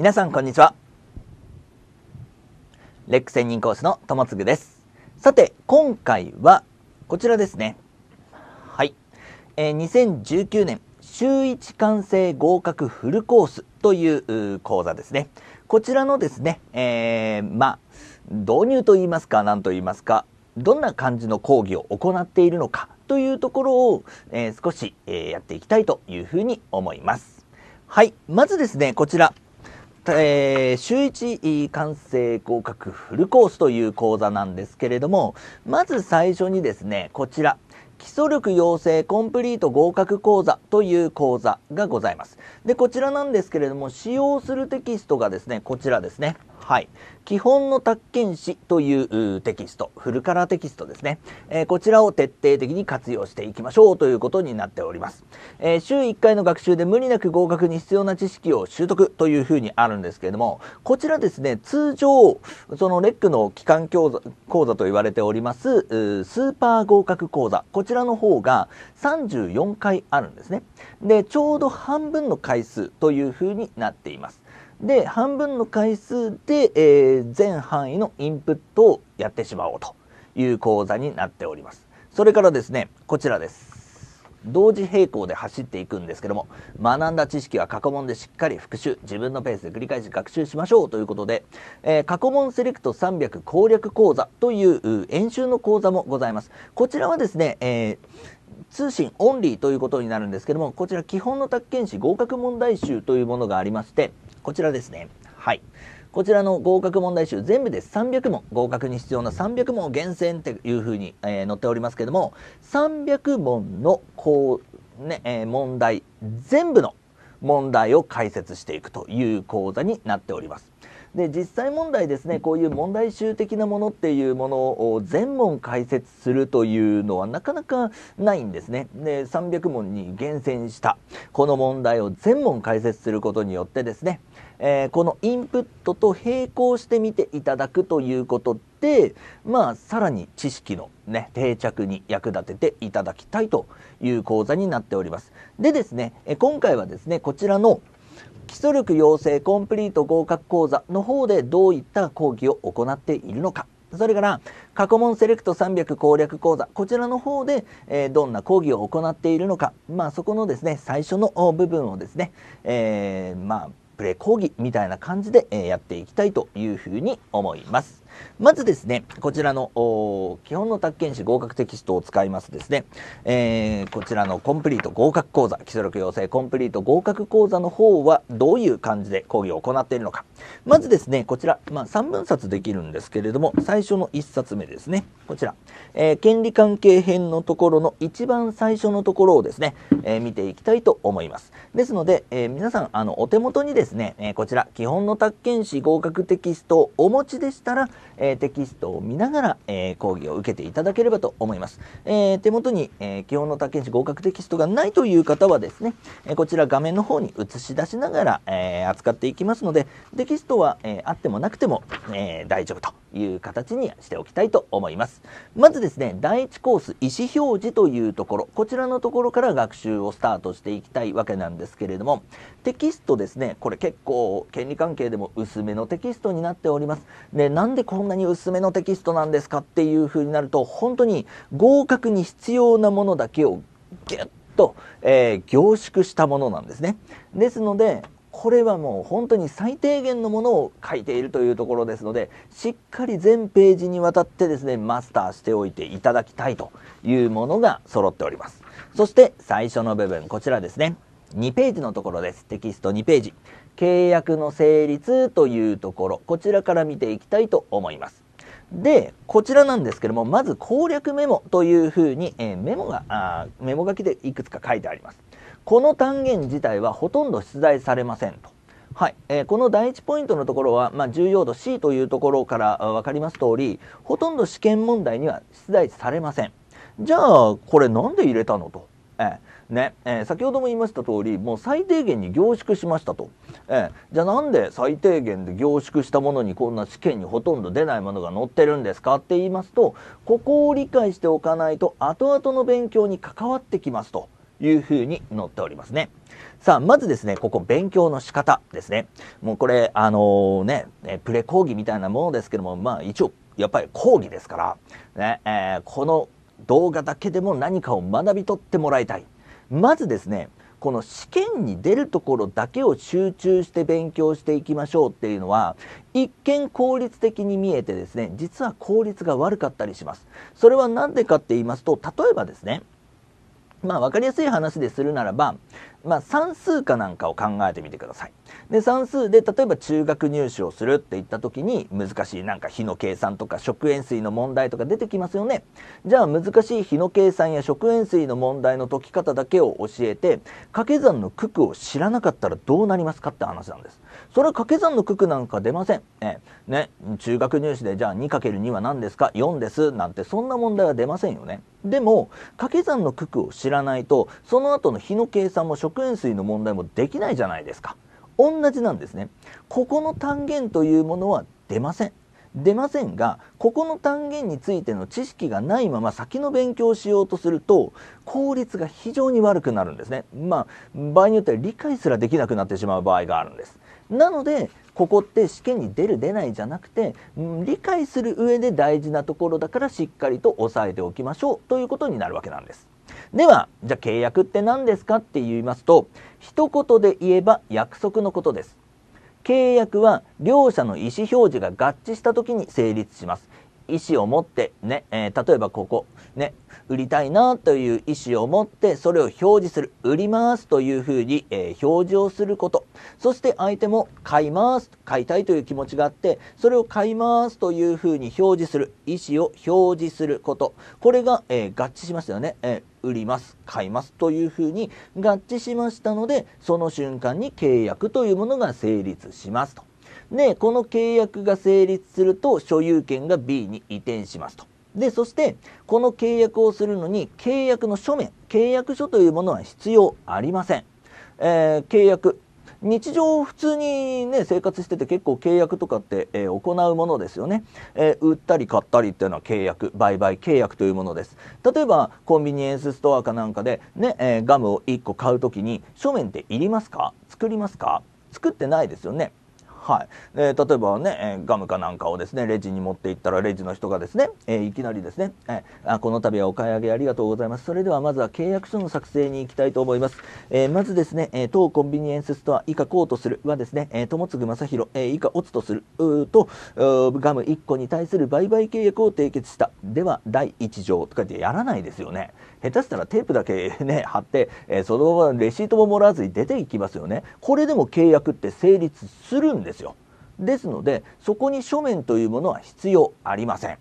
皆さんこんにちは。レック専任講師の友もです。さて、今回はこちらですね。はい。えー、2019年週1完成合格フルコースという講座ですね。こちらのですね、えー、まあ、導入と言いますか、何と言いますか、どんな感じの講義を行っているのかというところを、えー、少し、えー、やっていきたいというふうに思います。はい。まずですね、こちら、えー、週1完成合格フルコースという講座なんですけれども、まず最初にですね、こちら、基礎力養成コンプリート合格講座という講座がございます。で、こちらなんですけれども、使用するテキストがですね、こちらですね。はい。基本の宅建士というテキスト、フルカラーテキストですね、えー、こちらを徹底的に活用していきましょうということになっております。えー、週1回の学習で無理なく合格に必要な知識を習得というふうにあるんですけれども、こちらですね、通常、そのレックの機関講座講座と言われております、スーパー合格講座、こちらの方が34回あるんですね。で、ちょうど半分の回数というふうになっています。で半分の回数で、えー、全範囲のインプットをやってしまおうという講座になっております。それからですねこちらです。同時並行で走っていくんですけども学んだ知識は過去問でしっかり復習自分のペースで繰り返し学習しましょうということで、えー、過去問セレクト300攻略講座という演習の講座もございますこちらはですね、えー通信オンリーということになるんですけどもこちら基本の宅建士合格問題集というものがありましてこちらですね。はい。こちらの合格問題集全部で300問、合格に必要な300問を厳選っていうふうに、えー、載っておりますけども、300問のこう、ね、えー、問題、全部の問題を解説していくという講座になっております。で実際問題ですねこういう問題集的なものっていうものを全問解説するというのはなかなかないんですね。で300問に厳選したこの問題を全問解説することによってですね、えー、このインプットと並行してみていただくということでまあさらに知識のね定着に役立てていただきたいという講座になっております。でですね今回はですねこちらの基礎力養成コンプリート合格講座の方でどういった講義を行っているのかそれから過去問セレクト300攻略講座こちらの方で、えー、どんな講義を行っているのか、まあ、そこのですね最初の部分をですね、えー、まあプレ講義みたいな感じで、えやっていきたいというふうに思います。まずですね、こちらの基本の宅建士合格テキストを使いますですね、えー、こちらのコンプリート合格講座、基礎力養成コンプリート合格講座の方はどういう感じで講義を行っているのか。まずですね、こちら、まあ、3分冊できるんですけれども、最初の1冊目ですね、こちら、えー、権利関係編のところの一番最初のところをですね、えー、見ていきたいと思います。ですので、え皆さん、あのお手元にですね、えこちら、基本の宅建士合格テキストをお持ちでしたら、えー、テキストを見ながら、えー、講義を受けていただければと思います。えー、手元に、え基本の宅建士合格テキストがないという方はですね、えこちら画面の方に映し出しながら、え扱っていきますので、テキストは、えあってもなくても、え大丈夫という形にしておきたいと思います。まずですね、第1コース意思表示というところ、こちらのところから学習をスタートしていきたいわけなんですけれども、テキストですね、これ結構権利関係でも薄めのテキストになっております。で、なんでこんなに薄めのテキストなんですかっていう風になると本当に合格に必要なものだけをギュッと、えー、凝縮したものなんですね。ですのでこれはもう本当に最低限のものを書いているというところですのでしっかり全ページにわたってですねマスターしておいていただきたいというものが揃っておりますそして最初の部分こちらですね2ページのところですテキスト2ページ契約の成立というところこちらから見ていきたいと思います。でこちらなんですけどもまず攻略メモというふうに、えー、メモがあメモ書きでいくつか書いてあります。この単元自体はほとんど出題されませんと。はいえー、この第1ポイントのところは、まあ、重要度 C というところから分かります通りほとんど試験問題には出題されません。じゃあこれなんで入れたのとえー、ね、えー、先ほども言いました通り、もう最低限に凝縮しましたと。えー、じゃあなんで最低限で凝縮したものにこんな試験にほとんど出ないものが載ってるんですかって言いますと、ここを理解しておかないと後々の勉強に関わってきますと。いうふに載っておりますね。さあ、まずですね、ここ勉強の仕方ですね。もうこれ、あのー、ね、プレ講義みたいなものですけども、まあ一応、やっぱり講義ですから、ね、えー、この動画だけでも何かを学び取ってもらいたいまずですねこの試験に出るところだけを集中して勉強していきましょうっていうのは一見効率的に見えてですね実は効率が悪かったりしますそれは何でかって言いますと例えばですねまあ分かりやすい話でするならば、まあ、算数かなんかを考えてみてください。で算数で例えば中学入試をするって言った時に難しいなんか比の計算とか食塩水の問題とか出てきますよね。じゃあ難しい比の計算や食塩水の問題の解き方だけを教えて掛け算の九九を知らなかったらどうなりますかって話なんです。それは掛け算の九九なんか出ません。ねね中学入試でじゃあ 2×2 は何ですか4ですなんてそんな問題は出ませんよね。でも掛け算の九九を知らないとその後の比の計算も食塩水の問題もできないじゃないですか同じなんですねここの単元というものは出ません出ませんがここの単元についての知識がないまま先の勉強をしようとすると効率が非常に悪くなるんですねまあ場合によっては理解すらできなくなってしまう場合があるんですなのでここって試験に出る出ないじゃなくて、うん、理解する上で大事なところだからしっかりと押さえておきましょうということになるわけなんです。ではじゃあ契約って何ですかって言いますと一言で言えば約束のことです。契約は両者の意思表示が合致した時に成立します。意思を持ってね、えー、例えばここね、売りたいなという意思を持ってそれを表示する売りますというふうに、えー、表示をすることそして相手も買います買いたいという気持ちがあってそれを買いますというふうに表示する意思を表示することこれが、えー、合致しましたよね、えー、売ります買いますというふうに合致しましたのでその瞬間に契約というものが成立しますと。でこの契約が成立すると所有権が B に移転しますと。でそしてこの契約をするのに契約の書面契約書というものは必要ありません、えー、契約日常普通にね生活してて結構契約とかって、えー、行うものですよね、えー、売ったり買ったりっていうのは契約売買契約というものです例えばコンビニエンスストアかなんかでね、えー、ガムを1個買う時に書面っていりますか作りますか作ってないですよねはい。え例えばね、えー、ガムかなんかをですね、レジに持って行ったら、レジの人がですね、えー、いきなりですね、えー、あ、この度はお買い上げありがとうございます。それではまずは契約書の作成に行きたいと思います。えまずですね、え当コンビニエンスストア以下こうとするはですね、え友継正宏、え以下オツとすると、ガム1個に対する売買契約を締結した。では、第1条とかってやらないですよね。下手したらテープだけ ね、貼って、えそのままレシートももらわずに出ていきますよね。これでも契約って成立するんですですよ。ですので、そこに書面というものは必要ありません。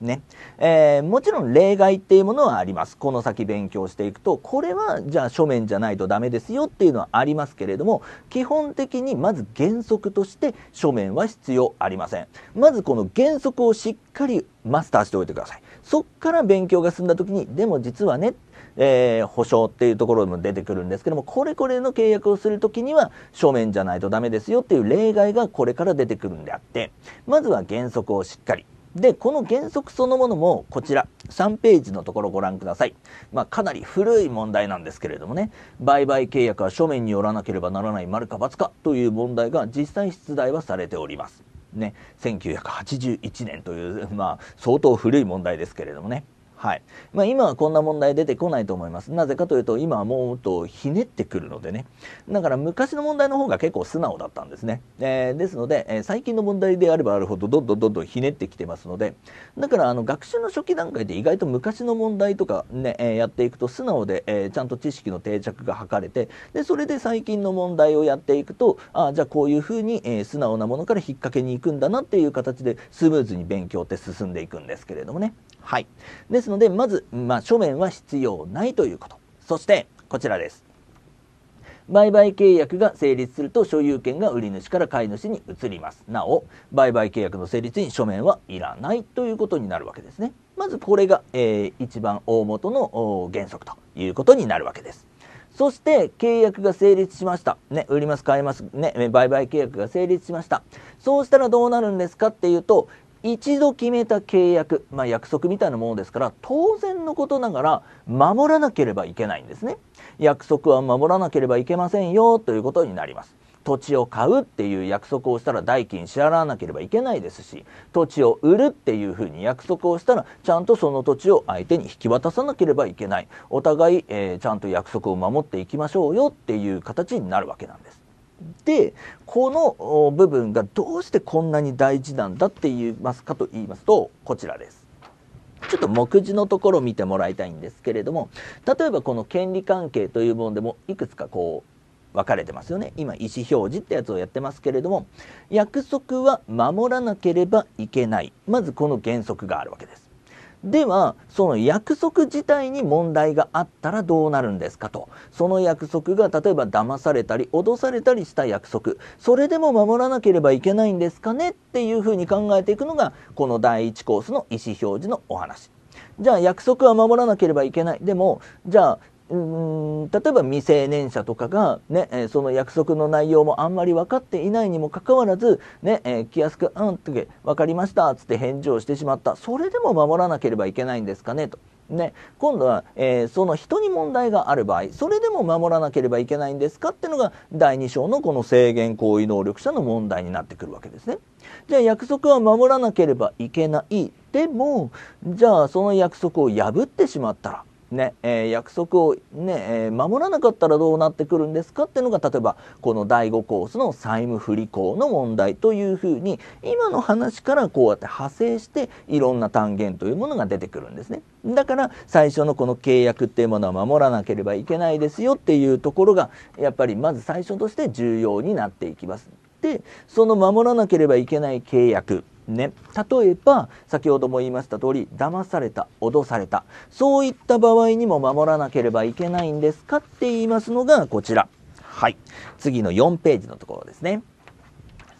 ねえー、もちろん例外っていうものはあります。この先勉強していくと、これはじゃあ書面じゃないとダメですよっていうのはありますけれども、基本的にまず原則として書面は必要ありません。まずこの原則をしっかりマスターしておいてください。そっから勉強が進んだ時に、でも実はねえー、保証っていうところも出てくるんですけども、これこれの契約をするときには書面じゃないとダメですよっていう例外がこれから出てくるんであって、まずは原則をしっかり。で、この原則そのものもこちら、3ページのところご覧ください。まあ、かなり古い問題なんですけれどもね、売買契約は書面によらなければならない丸か×かという問題が実際出題はされております。ね、1981年という、まあ、相当古い問題ですけれどもね。はいまあ、今はこんな問題出てこないと思いますなぜかというと今はもっとひねってくるのでねだから昔の問題の方が結構素直だったんですね、えー、ですので、えー、最近の問題であればあるほどどんどんどんどんひねってきてますのでだからあの学習の初期段階で意外と昔の問題とかね、えー、やっていくと素直で、えちゃんと知識の定着が図れてでそれで最近の問題をやっていくとあじゃあこういうふうに、え素直なものから引っ掛けに行くんだなっていう形でスムーズに勉強って進んでいくんですけれどもねはい。ですので、まず、まあ、書面は必要ないということ。そして、こちらです。売買契約が成立すると所有権が売り主から買い主に移ります。なお、売買契約の成立に書面はいらないということになるわけですね。まずこれが、えー、一番大元の原則ということになるわけです。そして契約が成立しました。ね、売ります、買います、ね、売買契約が成立しました。そうしたらどうなるんですかっていうと、一度決めた契約、まあ、約束みたいなものですから当然のことながら守らなければいけないんですね約束は守らなければいけませんよということになります土地を買うっていう約束をしたら代金支払わなければいけないですし土地を売るっていうふうに約束をしたらちゃんとその土地を相手に引き渡さなければいけないお互い、えー、ちゃんと約束を守っていきましょうよっていう形になるわけなんですでこの部分がどうしてこんなに大事なんだって言いますかと言いますとこちらです。ちょっと目次のところを見てもらいたいんですけれども例えばこの権利関係というものでもいくつかこう分かれてますよね今意思表示ってやつをやってますけれども約束は守らなければいけないまずこの原則があるわけです。ではその約束自体に問題があったらどうなるんですかとその約束が例えば騙されたり脅されたりした約束それでも守らなければいけないんですかねっていうふうに考えていくのがこの第1コースの意思表示のお話。じゃあ約束は守らなければいけないでもじゃあうん例えば未成年者とかが、ね、えその約束の内容もあんまり分かっていないにもかかわらず、ねえ気安く「うん」って分かりました」つって返事をしてしまったそれでも守らなければいけないんですかねと。ね、今度は、えー、その人に問題がある場合それでも守らなければいけないんですかっていうのが第2章のこの制限行為能力者の問題になってくるわけですね。じゃあ約束は守らなければいけないでもじゃあその約束を破ってしまったらねえー、約束をね、えー、守らなかったらどうなってくるんですかっていうのが例えばこの第5コースの債務不履行の問題というふうに今の話からこうやって派生していろんな単元というものが出てくるんですね。だから最初のこの契約っていうものは守らなければいけないですよっていうところがやっぱりまず最初として重要になっていきます。でその守らなければいけない契約ね、例えば先ほども言いました通り騙された脅されたそういった場合にも守らなければいけないんですかって言いますのがこちらはい次の4ページのところですね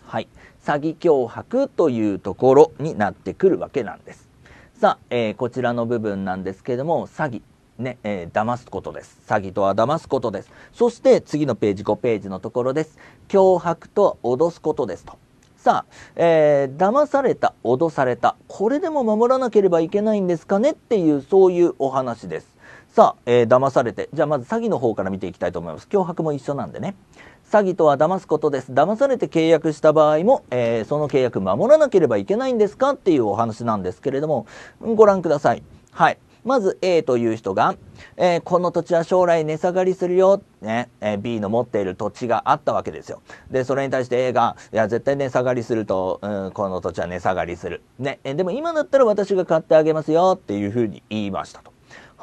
はい詐欺脅迫というところになってくるわけなんですさあ、えー、こちらの部分なんですけども詐欺ね、えー、騙すことです。詐欺とは騙すことです。そして次のページ5ページのところです。脅迫とは脅すことですと。さあ、えー、騙された、脅された、これでも守らなければいけないんですかねっていう、そういうお話です。さあ、えー、騙されて、じゃあまず詐欺の方から見ていきたいと思います。脅迫も一緒なんでね。詐欺とは騙すことです。騙されて契約した場合も、えー、その契約守らなければいけないんですかっていうお話なんですけれども、ご覧ください。はい。まず A という人が、えー、この土地は将来値下がりするよ、ねえー、B の持っている土地があったわけですよ。で、それに対して A が、いや、絶対値下がりすると、うん、この土地は値下がりする。ね、えー、でも今だったら私が買ってあげますよっていうふうに言いましたと。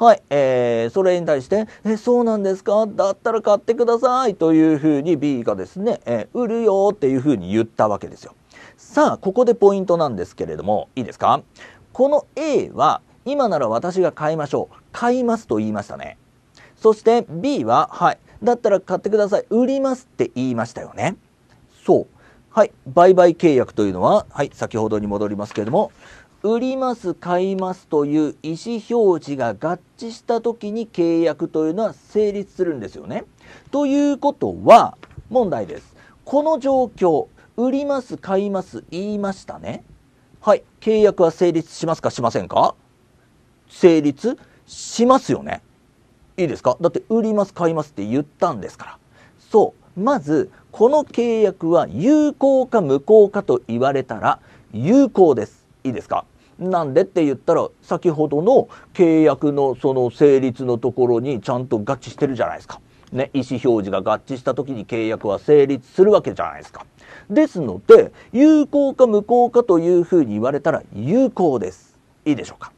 はい、えー、それに対して、え、そうなんですかだったら買ってくださいというふうに B がですね、えー、売るよっていうふうに言ったわけですよ。さあ、ここでポイントなんですけれども、いいですかこの A は今なら私が買いましょう。買いますと言いましたね。そして B は、はい。だったら買ってください。売りますって言いましたよね。そう。はい。売買契約というのは、はい。先ほどに戻りますけれども、売ります、買いますという意思表示が合致した時に契約というのは成立するんですよね。ということは、問題です。この状況、売ります、買います、言いましたね。はい。契約は成立しますか、しませんか成立しますよねいいですかだって売ります買いますって言ったんですからそうまずこの契約は有効か無効かと言われたら有効ですいいですかなんでって言ったら先ほどの契約のその成立のところにちゃんと合致してるじゃないですか。ね、意思表示が合致した時に契約は成立するわけじゃないですか。ですので有効か無効かというふうに言われたら有効です。いいでしょうか。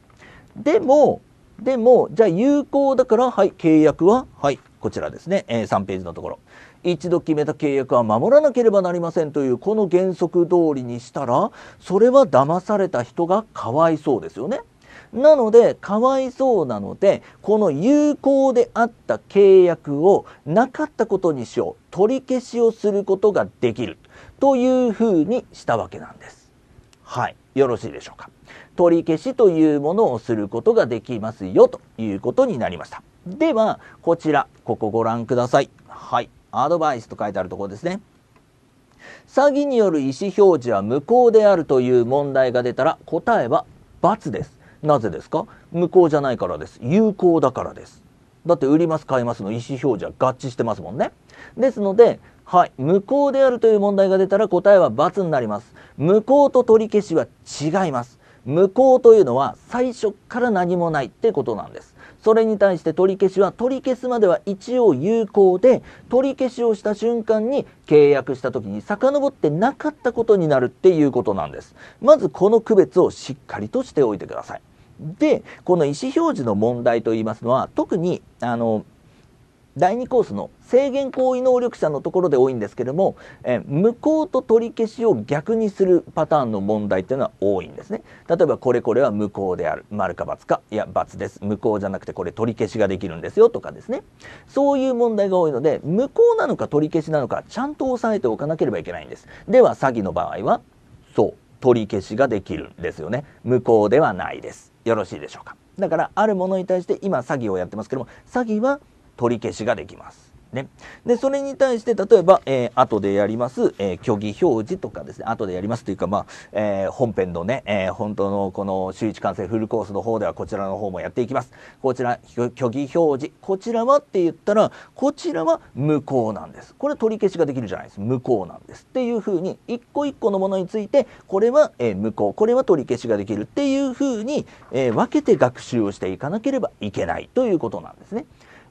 でも、でも、じゃあ有効だから、はい、契約は、はい、こちらですね、えー、3ページのところ。一度決めた契約は守らなければなりませんというこの原則通りにしたら、それは騙された人がかわいそうですよね。なので、かわいそうなので、この有効であった契約をなかったことにしよう。取り消しをすることができる。というふうにしたわけなんです。はい。よろしいでしょうか。取り消しというものをすることができますよということになりました。では、こちら、ここご覧ください。はい。アドバイスと書いてあるところですね。詐欺による意思表示は無効であるという問題が出たら答えは×です。なぜですか無効じゃないからです。有効だからです。だって売ります買いますの意思表示は合致してますもんね。ですので、はい、無効であるという問題が出たら答えは×になります。無効と取り消しは違います。無効というのは最初から何もないってことなんです。それに対して取り消しは取り消すまでは一応有効で取り消しをした瞬間に契約した時に遡ってなかったことになるっていうことなんです。まずこの区別をしっかりとしておいてください。でこの意思表示の問題といいますのは特にあの第2コースの制限行為能力者のところで多いんですけども、え無効と取り消しを逆にするパターンの問題っていうのは多いんですね例えばこれこれは無効である丸か×かいや×です無効じゃなくてこれ取り消しができるんですよとかですねそういう問題が多いので無効なのか取り消しなのかちゃんと押さえておかなければいけないんですでは詐欺の場合はそう取り消しができるんですよね無効ではないですよろしいでしょうかだからあるものに対して今詐欺をやってますけども詐欺は取り消しができます。ね、でそれに対して例えば、えー、後でやります、えー、虚偽表示とかですね後でやりますというか、まあえー、本編のね、えー、本当のこの週一完成フルコースの方ではこちらの方もやっていきますこちら虚偽表示こちらはって言ったらこちらは無効なんですこれ取り消しができるじゃないです無効なんですっていうふうに一個一個のものについてこれは、えー、無効これは取り消しができるっていうふうに、えー、分けて学習をしていかなければいけないということなんですね。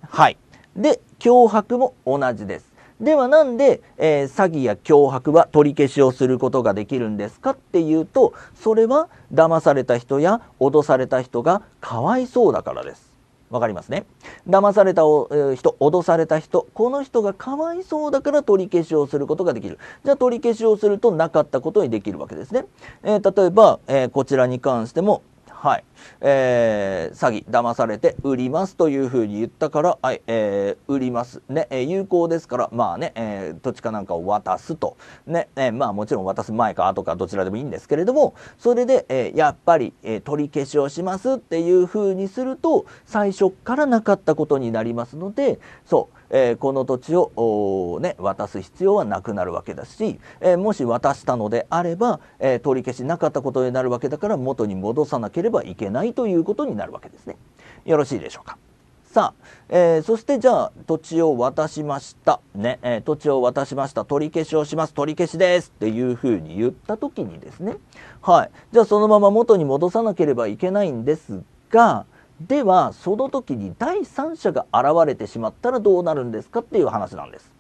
はい。で、脅迫も同じです。ではなんで、えー、詐欺や脅迫は取り消しをすることができるんですかっていうとそれは騙された人や脅された人がかわいそうだからです。わかりますね騙された人脅された人この人がかわいそうだから取り消しをすることができるじゃあ取り消しをするとなかったことにできるわけですね、えー、例えば、えー、こちらに関してもはい。えー、詐欺、騙されて売りますというふうに言ったから、はい、えー、売ります。ね、え有効ですから、まあね、えー、土地かなんかを渡すと。ね、えまあもちろん渡す前か後かどちらでもいいんですけれども、それで、えやっぱり、え取り消しをしますっていうふうにすると、最初からなかったことになりますので、そう、えー、この土地を、ね、渡す必要はなくなるわけだし、えー、もし渡したのであれば、えー、取り消しなかったことになるわけだから元に戻さなければいけないということになるわけですね。よろしいでしょうか。さあ、えー、そしてじゃあ土地を渡しましたね、えー、土地を渡しました取り消しをします取り消しですっていうふうに言った時にですねはいじゃあそのまま元に戻さなければいけないんですがではその時に第三者が現れてしまったらどうなるんですかっていう話なんです。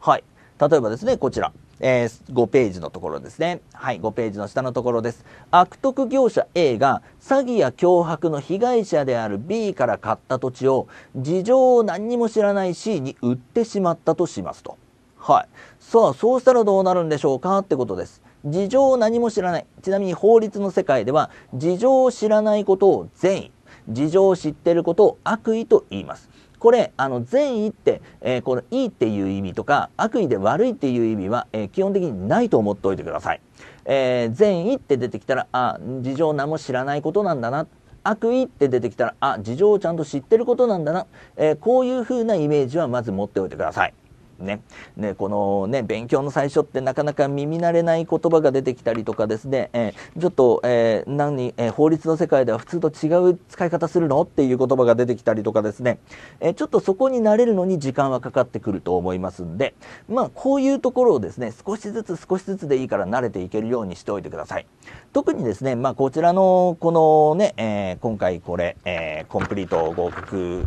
はい例えばですねこちら、えー、5ページのところですねはい5ページの下のところです悪徳業者 A が詐欺や脅迫の被害者である B から買った土地を事情を何にも知らない C に売ってしまったとしますとはいさあそうしたらどうなるんでしょうかってことです事情を何も知らないちなみに法律の世界では事情を知らないことを善意事情を知っていることを悪意と言います。これあの善意って、えー、このいいっていう意味とか悪意で悪いっていう意味は、えー、基本的にないと思っておいてください、えー、善意って出てきたらあ事情何も知らないことなんだな悪意って出てきたらあ事情をちゃんと知ってることなんだな、えこういうふうなイメージはまず持っておいてくださいね。で、このね、勉強の最初ってなかなか耳慣れない言葉が出てきたりとかですね、えー、ちょっと、えー、何、えー、法律の世界では普通と違う使い方するのっていう言葉が出てきたりとかですね、えちょっとそこに慣れるのに時間はかかってくると思いますんで、まあ、こういうところをですね、少しずつ少しずつでいいから慣れていけるようにしておいてください。特にですね、まあ、こちらの、このね、え今回これ、えコンプリート合格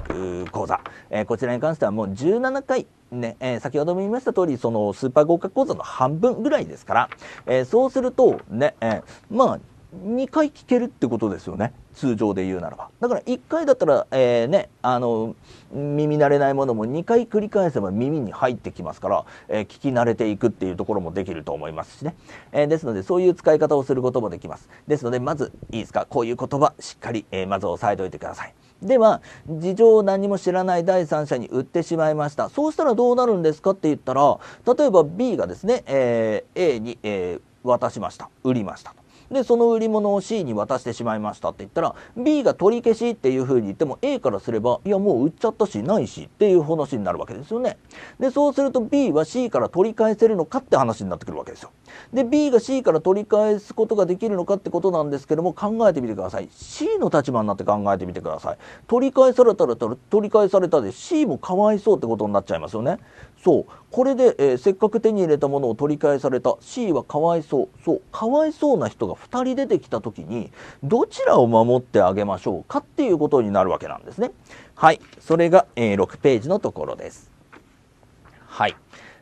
講座、えこちらに関してはもう17回、ね、えー、先ほども言いました通り、そのスーパー合格講座の半分ぐらいですから、えー、そうすると、ね、えー、まあ、2回聞けるってことですよね。通常で言うならば。だから1回だったら、えー、ね、あの、耳慣れないものも2回繰り返せば耳に入ってきますから、えー、聞き慣れていくっていうところもできると思いますしね。えー、ですので、そういう使い方をすることもできます。ですので、まず、いいですか、こういう言葉、しっかり、えまず押さえておいてください。では事情を何も知らない第三者に売ってしまいましたそうしたらどうなるんですかって言ったら例えば B がですね、えー、A に、えー、渡しました売りましたでその売り物を C に渡してしまいましたって言ったら B が取り消しっていうふうに言っても A からすればいやもう売っちゃったしないしっていう話になるわけですよね。でそうすると B は C から取り返せるのかって話になってくるわけですよ。で B が C から取り返すことができるのかってことなんですけども考えてみてください。C の立場になって考えてみてください。取り返されたら取り返されたで C もかわいそうってことになっちゃいますよね。そうこれで、えー、せっかく手に入れたものを取り返された C はかわいそうそうかわいそうな人が2人出てきた時にどちらを守ってあげましょうかっていうことになるわけなんですねはいそれが、えー、6ページのところですはい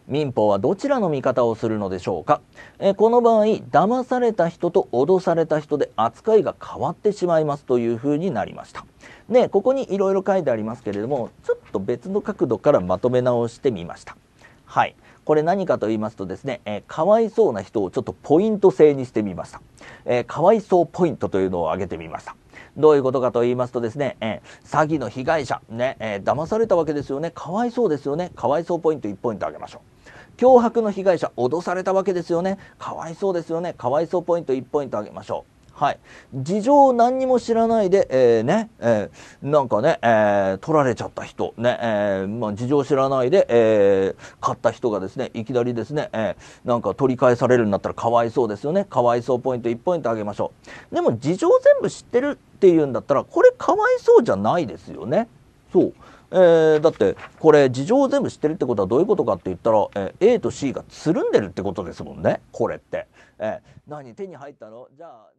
民法はどちらの見方をするのでしょうか、えこの場合騙された人と脅された人で扱いが変わってしまいますというふうになりましたでここにいろいろ書いてありますけれどもちょっと別の角度からまとめ直してみましたはいこれ何かと言いますとですね、えかわいそうな人をちょっとポイント制にしてみました、えかわいそうポイントというのを挙げてみましたどういうことかと言いますとですね、えー、詐欺の被害者ね、えー、騙されたわけですよね。かわいそうですよね。かわいそうポイント1ポイントあげましょう。脅迫の被害者脅されたわけですよねかわいそうですよねかわいそうポイント1ポイントあげましょうはい、事情を何にも知らないで、えー、ね、えー、なんかね、えー、取られちゃった人、ね、えまあ、事情を知らないで、え買った人がですね、いきなりですね、えなんか取り返されるんだったらかわいそうですよね。かわいそうポイント1ポイントあげましょう。でも事情全部知ってるっていうんだったら、これかわいそうじゃないですよね。そう。えー、だってこれ事情を全部知ってるってことはどういうことかって言ったら、えー、A と C がつるんでるってことですもんねこれって。えー、何手に入ったのじゃあ